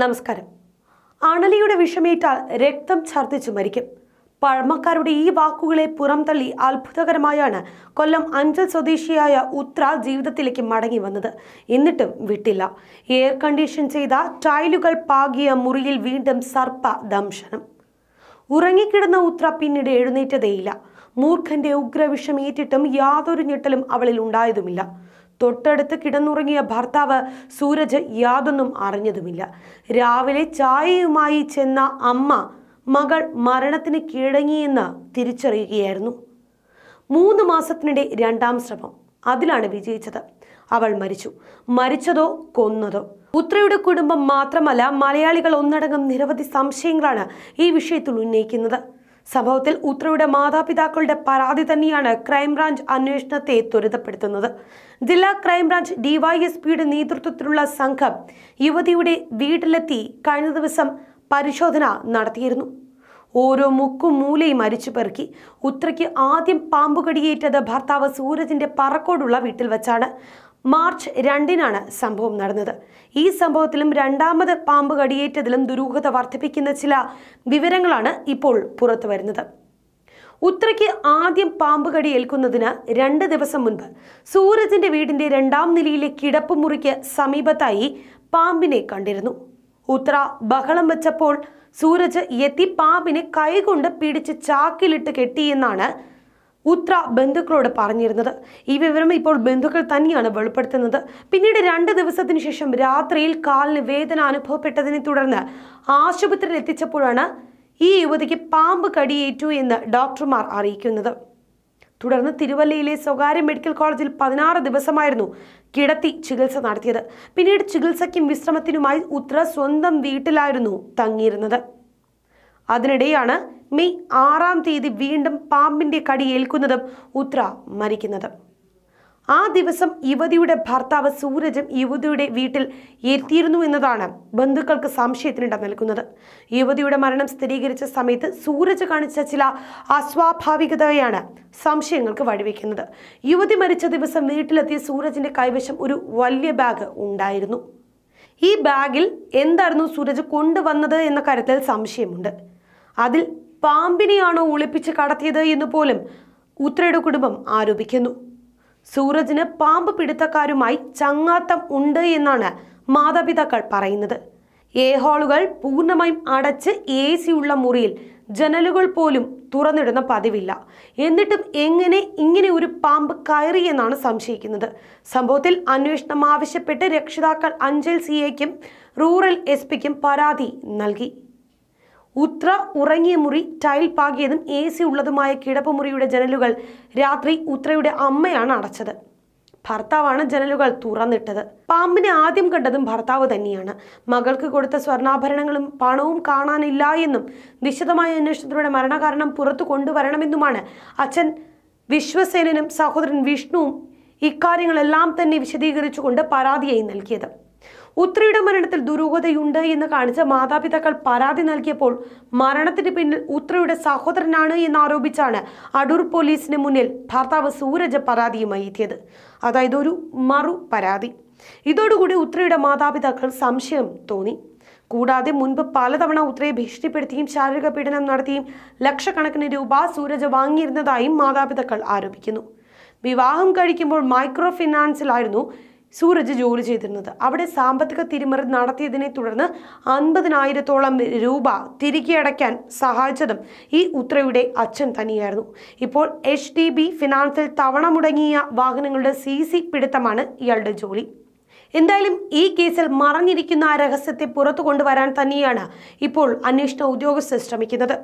നമസ്കാരം അണലിയുടെ വിഷമേറ്റാൽ രക്തം ഛർദ്ദിച്ചു മരിക്കും പഴമക്കാരുടെ ഈ വാക്കുകളെ പുറംതള്ളി അത്ഭുതകരമായാണ് കൊല്ലം അഞ്ചൽ സ്വദേശിയായ ഉത്ര ജീവിതത്തിലേക്ക് മടങ്ങി വന്നത് എന്നിട്ടും വിട്ടില്ല എയർ കണ്ടീഷൻ ചെയ്ത ടൈലുകൾ പാകിയ മുറിയിൽ വീണ്ടും സർപ്പ ദംശനം ഉറങ്ങിക്കിടന്ന ഉത്ര പിന്നീട് എഴുന്നേറ്റതേയില്ല മൂർഖന്റെ ഉഗ്രവിഷം ഏറ്റിട്ടും യാതൊരു ഞെട്ടലും അവളിൽ ഉണ്ടായതുമില്ല തൊട്ടടുത്ത് കിടന്നുറങ്ങിയ ഭർത്താവ് സൂരജ് യാതൊന്നും അറിഞ്ഞതുമില്ല രാവിലെ ചായയുമായി ചെന്ന അമ്മ മകൾ മരണത്തിന് കീഴങ്ങിയെന്ന് തിരിച്ചറിയുകയായിരുന്നു മൂന്ന് മാസത്തിനിടെ രണ്ടാം ശ്രമം അതിലാണ് വിജയിച്ചത് അവൾ മരിച്ചു മരിച്ചതോ കൊന്നതോ പുത്രയുടെ കുടുംബം മാത്രമല്ല മലയാളികൾ ഒന്നടങ്കം നിരവധി സംശയങ്ങളാണ് ഈ വിഷയത്തിൽ ഉന്നയിക്കുന്നത് സംഭവത്തിൽ ഉത്രയുടെ മാതാപിതാക്കളുടെ പരാതി തന്നെയാണ് ക്രൈംബ്രാഞ്ച് അന്വേഷണത്തെ ത്വരിതപ്പെടുത്തുന്നത് ജില്ലാ ക്രൈംബ്രാഞ്ച് ഡിവൈഎസ്പിയുടെ നേതൃത്വത്തിലുള്ള സംഘം യുവതിയുടെ വീട്ടിലെത്തി കഴിഞ്ഞ ദിവസം പരിശോധന നടത്തിയിരുന്നു ഓരോ മുക്കും മൂലയും അരിച്ചു പെറുക്കി ഉത്രയ്ക്ക് ആദ്യം പാമ്പുകടിയേറ്റത് ഭർത്താവ് സൂരജിന്റെ പറക്കോടുള്ള വീട്ടിൽ വെച്ചാണ് മാർച്ച് രണ്ടിനാണ് സംഭവം നടന്നത് ഈ സംഭവത്തിലും രണ്ടാമത് പാമ്പ് കടിയേറ്റതിലും ദുരൂഹത വർദ്ധിപ്പിക്കുന്ന ചില വിവരങ്ങളാണ് ഇപ്പോൾ പുറത്തു വരുന്നത് ഉത്രയ്ക്ക് ആദ്യം പാമ്പ് കടി ഏൽക്കുന്നതിന് രണ്ട് ദിവസം മുൻപ് സൂരജിന്റെ വീടിന്റെ രണ്ടാം നിലയിലെ കിടപ്പുമുറിക്ക് സമീപത്തായി പാമ്പിനെ കണ്ടിരുന്നു ഉത്ര ബഹളം വെച്ചപ്പോൾ സൂരജ് എത്തി പാമ്പിനെ കൈകൊണ്ട് പിടിച്ച് ചാക്കിലിട്ട് കെട്ടിയെന്നാണ് ഉത്ര ബന്ധുക്കളോട് പറഞ്ഞിരുന്നത് ഈ വിവരം ഇപ്പോൾ ബന്ധുക്കൾ തന്നെയാണ് വെളിപ്പെടുത്തുന്നത് പിന്നീട് രണ്ട് ദിവസത്തിന് ശേഷം രാത്രിയിൽ കാലിന് വേദന അനുഭവപ്പെട്ടതിനെ തുടർന്ന് ആശുപത്രിയിൽ എത്തിച്ചപ്പോഴാണ് ഈ യുവതിക്ക് പാമ്പ് കടിയേറ്റു എന്ന് ഡോക്ടർമാർ അറിയിക്കുന്നത് തുടർന്ന് തിരുവല്ലയിലെ സ്വകാര്യ മെഡിക്കൽ കോളേജിൽ പതിനാറ് ദിവസമായിരുന്നു കിടത്തി ചികിത്സ നടത്തിയത് പിന്നീട് ചികിത്സയ്ക്കും വിശ്രമത്തിനുമായി ഉത്ര സ്വന്തം വീട്ടിലായിരുന്നു തങ്ങിയിരുന്നത് അതിനിടെയാണ് മെയ് ആറാം തീയതി വീണ്ടും പാമ്പിന്റെ കടി ഏൽക്കുന്നതും ഉത്ര മരിക്കുന്നതും ആ ദിവസം യുവതിയുടെ ഭർത്താവ് സൂരജും യുവതിയുടെ വീട്ടിൽ എത്തിയിരുന്നു എന്നതാണ് ബന്ധുക്കൾക്ക് സംശയത്തിനിട നൽകുന്നത് യുവതിയുടെ മരണം സ്ഥിരീകരിച്ച സമയത്ത് സൂരജ് കാണിച്ച ചില അസ്വാഭാവികതയാണ് സംശയങ്ങൾക്ക് വഴിവെക്കുന്നത് യുവതി മരിച്ച ദിവസം വീട്ടിലെത്തിയ സൂരജിന്റെ കൈവശം ഒരു വലിയ ബാഗ് ഉണ്ടായിരുന്നു ഈ ബാഗിൽ എന്തായിരുന്നു സൂരജ് കൊണ്ടുവന്നത് എന്ന കാര്യത്തിൽ സംശയമുണ്ട് അതിൽ പാമ്പിനെയാണോ ഒളിപ്പിച്ച് കടത്തിയത് എന്ന് പോലും ഉത്രയുടെ കുടുംബം ആരോപിക്കുന്നു സൂരജിന് പാമ്പ് പിടുത്തക്കാരുമായി ചങ്ങാത്തം ഉണ്ട് എന്നാണ് മാതാപിതാക്കൾ പറയുന്നത് എ ഹാളുകൾ പൂർണ്ണമായും അടച്ച് എ സിയുള്ള ഉള്ള മുറിയിൽ ജനലുകൾ പോലും തുറന്നിടുന്ന പതിവില്ല എന്നിട്ടും എങ്ങനെ ഇങ്ങനെ ഒരു പാമ്പ് കയറി എന്നാണ് സംശയിക്കുന്നത് സംഭവത്തിൽ അന്വേഷണം ആവശ്യപ്പെട്ട് രക്ഷിതാക്കൾ അഞ്ചൽ സിയേക്കും റൂറൽ എസ് പരാതി നൽകി ഉത്ര ഉറങ്ങിയ മുറി ടൈൽ പാകിയതും എ സി ഉള്ളതുമായ കിടപ്പുമുറിയുടെ ജനലുകൾ രാത്രി ഉത്രയുടെ അമ്മയാണ് അടച്ചത് ഭർത്താവാണ് ജനലുകൾ തുറന്നിട്ടത് പാമ്പിനെ ആദ്യം കണ്ടതും ഭർത്താവ് തന്നെയാണ് മകൾക്ക് കൊടുത്ത സ്വർണ്ണാഭരണങ്ങളും പണവും കാണാനില്ല എന്നും വിശദമായ അന്വേഷണത്തിലൂടെ മരണകാരണം പുറത്തു കൊണ്ടുവരണമെന്നുമാണ് അച്ഛൻ വിശ്വസേനനും സഹോദരൻ വിഷ്ണുവും ഇക്കാര്യങ്ങളെല്ലാം തന്നെ വിശദീകരിച്ചുകൊണ്ട് പരാതിയായി നൽകിയത് ഉത്രയുടെ മരണത്തിൽ ദുരൂഹതയുണ്ട് എന്ന് കാണിച്ച് മാതാപിതാക്കൾ പരാതി നൽകിയപ്പോൾ മരണത്തിന് പിന്നിൽ ഉത്രയുടെ സഹോദരനാണ് എന്നാരോപിച്ചാണ് അടൂർ പോലീസിന് മുന്നിൽ ഭർത്താവ് സൂരജ് പരാതിയുമായി എത്തിയത് അതായത് ഒരു മറു പരാതി ഇതോടുകൂടി ഉത്രയുടെ മാതാപിതാക്കൾ സംശയം തോന്നി കൂടാതെ മുൻപ് പലതവണ ഉത്രയെ ഭീഷണിപ്പെടുത്തിയും ശാരീരിക പീഡനം നടത്തിയും ലക്ഷക്കണക്കിന് രൂപ സൂരജ് വാങ്ങിയിരുന്നതായും മാതാപിതാക്കൾ ആരോപിക്കുന്നു വിവാഹം കഴിക്കുമ്പോൾ മൈക്രോ ഫിനാൻസിലായിരുന്നു സൂരജ് ജോലി ചെയ്തിരുന്നത് അവിടെ സാമ്പത്തിക തിരിമറി നടത്തിയതിനെ തുടർന്ന് അൻപതിനായിരത്തോളം രൂപ തിരികെ അടയ്ക്കാൻ സഹായിച്ചതും ഈ ഉത്രയുടെ അച്ഛൻ തന്നെയായിരുന്നു ഇപ്പോൾ എച്ച് ഡി ബി ഫിനാൻസിൽ തവണ മുടങ്ങിയ വാഹനങ്ങളുടെ സി സി പിടുത്തമാണ് ഇയാളുടെ ജോലി എന്തായാലും ഈ കേസിൽ മറഞ്ഞിരിക്കുന്ന ആ രഹസ്യത്തെ പുറത്തു കൊണ്ടുവരാൻ തന്നെയാണ് ഇപ്പോൾ അന്വേഷണ ഉദ്യോഗസ്ഥർ ശ്രമിക്കുന്നത്